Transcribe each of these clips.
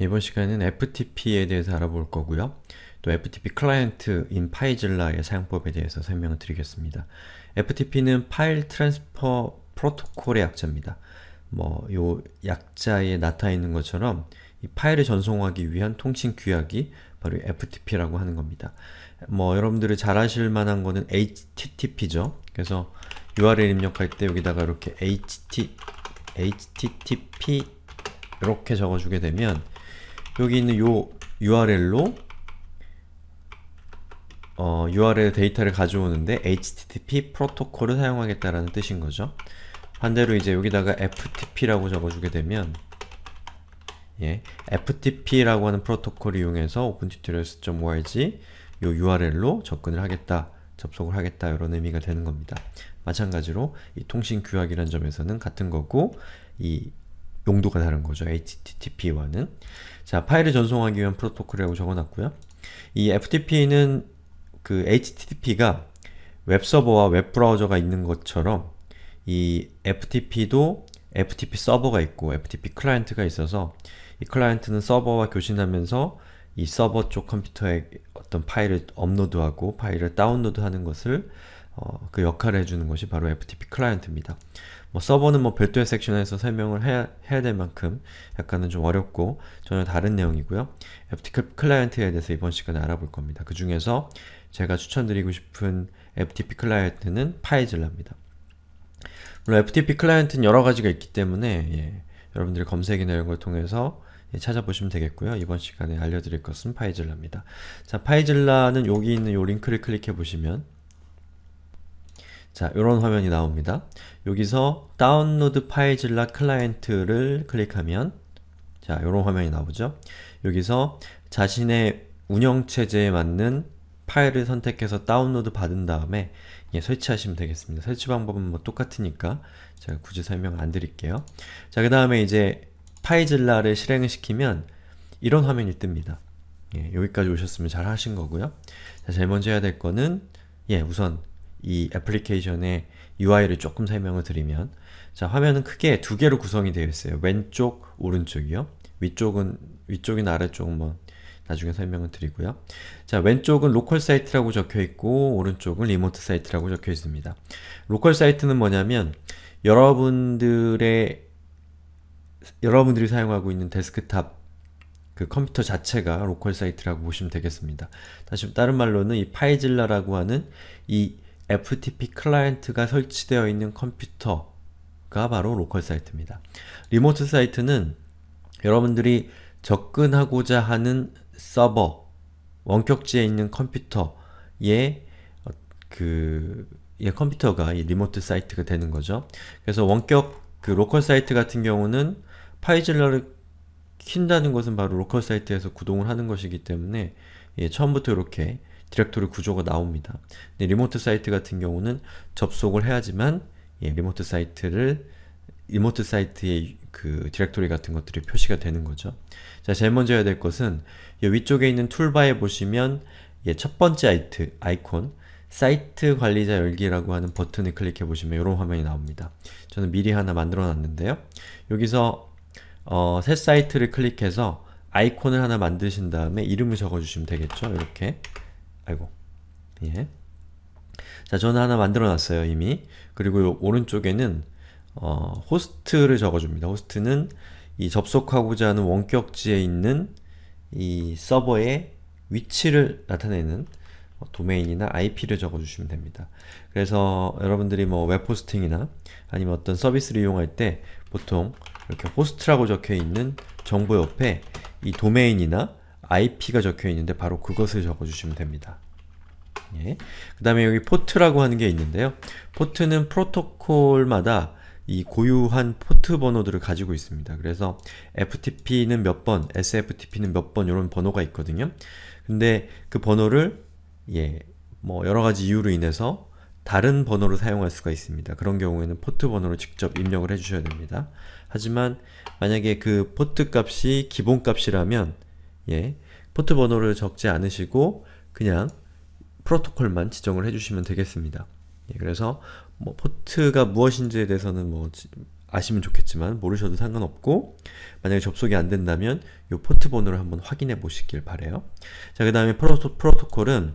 이번 시간에는 FTP에 대해서 알아볼 거고요. 또 FTP 클라이언트인 파이질라의 사용법에 대해서 설명을 드리겠습니다. FTP는 파일 트랜스퍼 프로토콜의 약자입니다. 뭐요 약자에 나타 있는 것처럼 이 파일을 전송하기 위한 통신 규약이 바로 FTP라고 하는 겁니다. 뭐 여러분들이 잘 아실 만한 거는 HTTP죠. 그래서 URL 입력할 때 여기다가 이렇게 HT, HTTP 이렇게 적어주게 되면 여기 있는 요 URL로 어, URL 데이터를 가져오는데 HTTP 프로토콜을 사용하겠다라는 뜻인 거죠. 반대로 이제 여기다가 FTP라고 적어주게 되면 예, FTP라고 하는 프로토콜을 이용해서 OpenTutorials.org 요 URL로 접근을 하겠다, 접속을 하겠다 이런 의미가 되는 겁니다. 마찬가지로 이 통신 규약이라는 점에서는 같은 거고 이 용도가 다른 거죠. HTTP와는. 자, 파일을 전송하기 위한 프로토콜이라고 적어놨고요. 이 FTP는 그 HTTP가 웹서버와 웹브라우저가 있는 것처럼 이 FTP도 FTP 서버가 있고 FTP 클라이언트가 있어서 이 클라이언트는 서버와 교신하면서 이 서버 쪽 컴퓨터에 어떤 파일을 업로드하고 파일을 다운로드하는 것을 어, 그 역할을 해주는 것이 바로 FTP 클라이언트입니다. 뭐 서버는 뭐 별도의 섹션에서 설명을 해야, 해야 될 만큼 약간은 좀 어렵고 전혀 다른 내용이고요. FTP 클라이언트에 대해서 이번 시간에 알아볼 겁니다. 그 중에서 제가 추천드리고 싶은 FTP 클라이언트는 파이즐라입니다. 물론 FTP 클라이언트는 여러 가지가 있기 때문에 예, 여러분들이 검색이나 이런 걸 통해서 예, 찾아보시면 되겠고요. 이번 시간에 알려드릴 것은 파이즐라입니다. 자, 파이즐라는 여기 있는 요 링크를 클릭해 보시면 자, 이런 화면이 나옵니다. 여기서 다운로드 파이질라 클라이언트를 클릭하면 자, 이런 화면이 나오죠. 여기서 자신의 운영체제에 맞는 파일을 선택해서 다운로드 받은 다음에 예, 설치하시면 되겠습니다. 설치 방법은 뭐 똑같으니까 제가 굳이 설명 안 드릴게요. 자, 그 다음에 이제 파이질라를 실행을 시키면 이런 화면이 뜹니다. 예, 여기까지 오셨으면 잘 하신 거고요. 자, 제일 먼저 해야 될 거는 예, 우선 이 애플리케이션의 UI를 조금 설명을 드리면 자 화면은 크게 두 개로 구성이 되어 있어요. 왼쪽, 오른쪽이요. 위쪽은 위쪽이나 아래쪽은 뭐 나중에 설명을 드리고요. 자, 왼쪽은 로컬 사이트라고 적혀 있고 오른쪽은 리모트 사이트라고 적혀 있습니다. 로컬 사이트는 뭐냐면 여러분들의 여러분들이 사용하고 있는 데스크탑 그 컴퓨터 자체가 로컬 사이트라고 보시면 되겠습니다. 다시 다른 말로는 이 파이질라라고 하는 이 FTP 클라이언트가 설치되어 있는 컴퓨터가 바로 로컬 사이트입니다. 리모트 사이트는 여러분들이 접근하고자 하는 서버, 원격지에 있는 컴퓨터의 어, 그 예, 컴퓨터가 이 리모트 사이트가 되는 거죠. 그래서 원격 그 로컬 사이트 같은 경우는 파이질러를 킨다는 것은 바로 로컬 사이트에서 구동을 하는 것이기 때문에 예, 처음부터 이렇게 디렉토리 구조가 나옵니다. 근데 리모트 사이트 같은 경우는 접속을 해야지만 예, 리모트 사이트를 리모트 사이트의 그 디렉토리 같은 것들이 표시가 되는 거죠. 자, 제일 먼저 해야 될 것은 이 위쪽에 있는 툴바에 보시면 예, 첫 번째 아이트, 아이콘 사이트 관리자 열기라고 하는 버튼을 클릭해 보시면 이런 화면이 나옵니다. 저는 미리 하나 만들어 놨는데요. 여기서 어, 새 사이트를 클릭해서 아이콘을 하나 만드신 다음에 이름을 적어주시면 되겠죠. 이렇게 아이고. 예. 자, 저는 하나 만들어 놨어요, 이미. 그리고 요 오른쪽에는 어, 호스트를 적어줍니다. 호스트는 이 접속하고자 하는 원격지에 있는 이 서버의 위치를 나타내는 도메인이나 IP를 적어주시면 됩니다. 그래서 여러분들이 뭐 웹호스팅이나 아니면 어떤 서비스를 이용할 때 보통 이렇게 호스트라고 적혀있는 정보 옆에 이 도메인이나 IP가 적혀 있는데 바로 그것을 적어주시면 됩니다. 예. 그 다음에 여기 포트라고 하는 게 있는데요. 포트는 프로토콜마다 이 고유한 포트 번호들을 가지고 있습니다. 그래서 FTP는 몇 번, SFTP는 몇 번 이런 번호가 있거든요. 근데 그 번호를 예, 뭐 여러가지 이유로 인해서 다른 번호로 사용할 수가 있습니다. 그런 경우에는 포트 번호를 직접 입력을 해주셔야 됩니다. 하지만 만약에 그 포트 값이 기본 값이라면 예, 포트 번호를 적지 않으시고 그냥 프로토콜만 지정을 해주시면 되겠습니다. 예, 그래서 뭐 포트가 무엇인지에 대해서는 뭐 아시면 좋겠지만 모르셔도 상관없고 만약에 접속이 안 된다면 이 포트 번호를 한번 확인해 보시길 바래요. 자, 그 다음에 프로토, 프로토콜은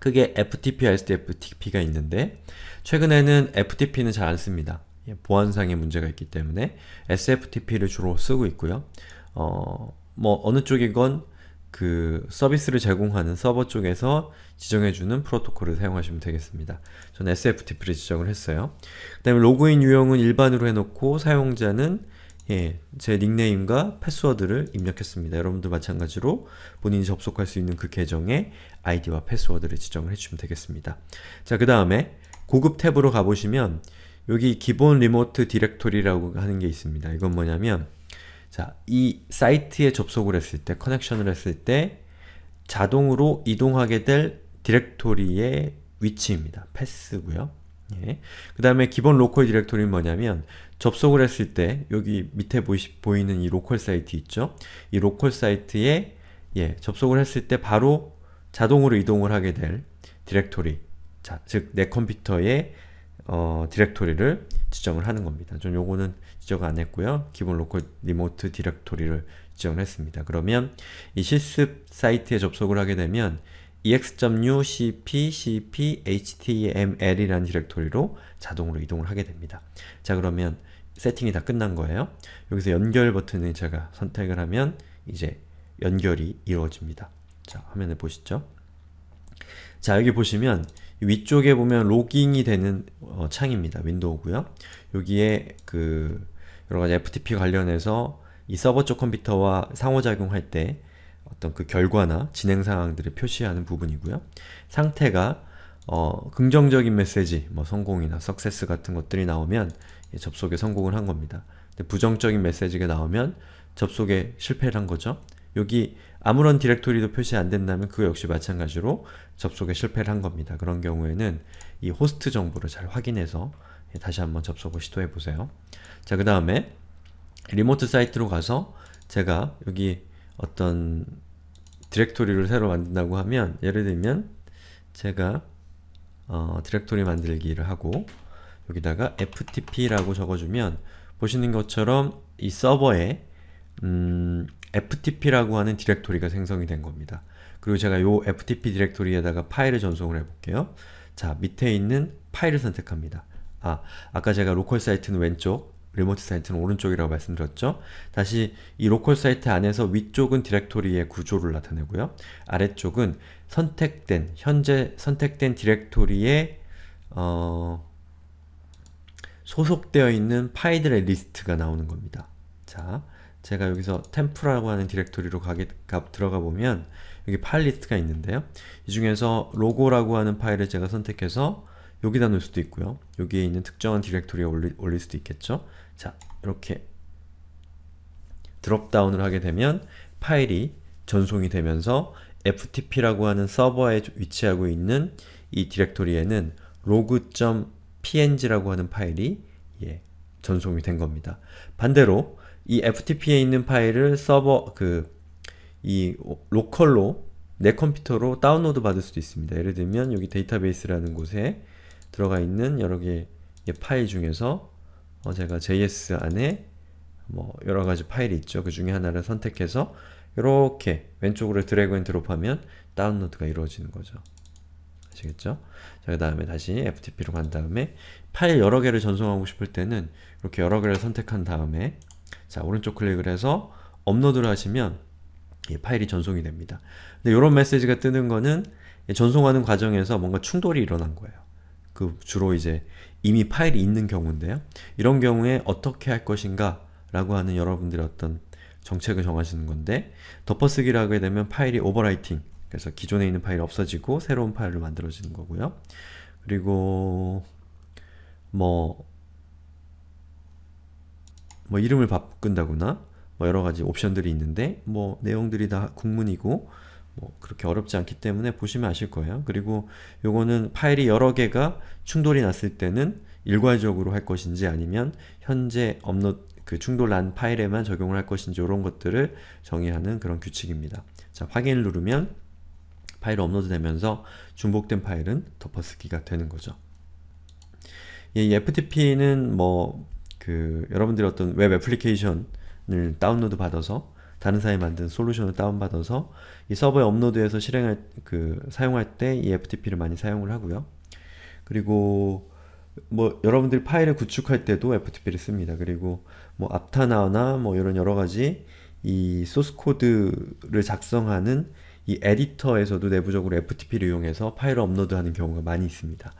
크게 FTP, s t f t p 가 있는데 최근에는 FTP는 잘 안 씁니다. 예, 보안상의 문제가 있기 때문에 SFTP를 주로 쓰고 있고요. 어, 뭐 어느 쪽이건 그 서비스를 제공하는 서버 쪽에서 지정해주는 프로토콜을 사용하시면 되겠습니다. 전 SFTP를 지정을 했어요. 그 다음에 로그인 유형은 일반으로 해놓고 사용자는 예, 제 닉네임과 패스워드를 입력했습니다. 여러분도 마찬가지로 본인이 접속할 수 있는 그 계정에 아이디와 패스워드를 지정을 해주시면 되겠습니다. 자, 그 다음에 고급 탭으로 가보시면 여기 기본 리모트 디렉토리라고 하는 게 있습니다. 이건 뭐냐면 자, 이 사이트에 접속을 했을 때, 커넥션을 했을 때 자동으로 이동하게 될 디렉토리의 위치입니다. 패스고요. 예. 그 다음에 기본 로컬 디렉토리는 뭐냐면 접속을 했을 때 여기 밑에 보이시, 보이는 이 로컬 사이트 있죠? 이 로컬 사이트에 예, 접속을 했을 때 바로 자동으로 이동을 하게 될 디렉토리 자, 즉내 컴퓨터의 어, 디렉토리를 지정을 하는 겁니다. 전 요거는 지적 안 했고요. 기본 로컬 리모트 디렉토리를 지정을 했습니다. 그러면 이 실습 사이트에 접속을 하게 되면 ex.u cp cp html이라는 디렉토리로 자동으로 이동을 하게 됩니다. 자 그러면 세팅이 다 끝난 거예요. 여기서 연결 버튼을 제가 선택을 하면 이제 연결이 이루어집니다. 자 화면을 보시죠. 자 여기 보시면 위쪽에 보면 로깅이 되는 어, 창입니다. 윈도우고요. 여기에 그 여러가지 FTP 관련해서 이 서버 쪽 컴퓨터와 상호작용할 때 어떤 그 결과나 진행 상황들을 표시하는 부분이고요. 상태가 어, 긍정적인 메시지, 뭐 성공이나 석세스 같은 것들이 나오면 접속에 성공을 한 겁니다. 부정적인 메시지가 나오면 접속에 실패를 한 거죠. 여기 아무런 디렉토리도 표시 안 된다면 그거 역시 마찬가지로 접속에 실패를 한 겁니다. 그런 경우에는 이 호스트 정보를 잘 확인해서 예, 다시 한번 접속을 시도해보세요. 자, 그 다음에 리모트 사이트로 가서 제가 여기 어떤 디렉토리를 새로 만든다고 하면 예를 들면 제가 어, 디렉토리 만들기를 하고 여기다가 ftp라고 적어주면 보시는 것처럼 이 서버에 음, ftp라고 하는 디렉토리가 생성이 된 겁니다. 그리고 제가 요 ftp 디렉토리에다가 파일을 전송을 해볼게요. 자, 밑에 있는 파일을 선택합니다. 아, 아까 제가 로컬 사이트는 왼쪽, 리모트 사이트는 오른쪽이라고 말씀드렸죠? 다시 이 로컬 사이트 안에서 위쪽은 디렉토리의 구조를 나타내고요. 아래쪽은 선택된, 현재 선택된 디렉토리의 어... 소속되어 있는 파일들의 리스트가 나오는 겁니다. 자, 제가 여기서 템프라고 하는 디렉토리로 가게, 가, 들어가 보면 여기 파일 리스트가 있는데요. 이 중에서 로고라고 하는 파일을 제가 선택해서 여기다 놓을 수도 있고요. 여기에 있는 특정한 디렉토리에 올리, 올릴 수도 있겠죠. 자, 이렇게 드롭다운을 하게 되면 파일이 전송이 되면서 ftp라고 하는 서버에 위치하고 있는 이 디렉토리에는 log.png라고 하는 파일이 예, 전송이 된 겁니다. 반대로 이 FTP에 있는 파일을 서버 그 이 로컬로 내 컴퓨터로 다운로드 받을 수도 있습니다. 예를 들면 여기 데이터베이스라는 곳에 들어가 있는 여러 개의 파일 중에서 어 제가 JS 안에 뭐 여러 가지 파일이 있죠. 그 중에 하나를 선택해서 이렇게 왼쪽으로 드래그 앤 드롭하면 다운로드가 이루어지는 거죠. 아시겠죠? 자, 그 다음에 다시 FTP로 간 다음에 파일 여러 개를 전송하고 싶을 때는 이렇게 여러 개를 선택한 다음에 자 오른쪽 클릭을 해서 업로드를 하시면 예, 파일이 전송이 됩니다. 근데 이런 메시지가 뜨는 거는 예, 전송하는 과정에서 뭔가 충돌이 일어난 거예요. 그 주로 이제 이미 파일이 있는 경우인데요. 이런 경우에 어떻게 할 것인가 라고 하는 여러분들의 어떤 정책을 정하시는 건데 덮어쓰기라고 하게 되면 파일이 오버라이팅 그래서 기존에 있는 파일이 없어지고 새로운 파일로 만들어지는 거고요. 그리고 뭐뭐 이름을 바꾼다거나 뭐 여러 가지 옵션들이 있는데 뭐 내용들이 다 국문이고 뭐 그렇게 어렵지 않기 때문에 보시면 아실 거예요. 그리고 요거는 파일이 여러 개가 충돌이 났을 때는 일괄적으로 할 것인지 아니면 현재 업로드 그 충돌난 파일에만 적용을 할 것인지 이런 것들을 정의하는 그런 규칙입니다. 자, 확인을 누르면 파일 업로드 되면서 중복된 파일은 덮어쓰기가 되는 거죠. 이 FTP는 뭐그 여러분들이 어떤 웹 애플리케이션을 다운로드 받아서 다른 사람이 만든 솔루션을 다운받아서 이 서버에 업로드해서 실행할 그 사용할 때 이 FTP를 많이 사용을 하고요. 그리고 뭐 여러분들이 파일을 구축할 때도 FTP를 씁니다. 그리고 뭐 앞타나나 뭐 이런 여러 가지 이 소스 코드를 작성하는 이 에디터에서도 내부적으로 FTP를 이용해서 파일을 업로드하는 경우가 많이 있습니다.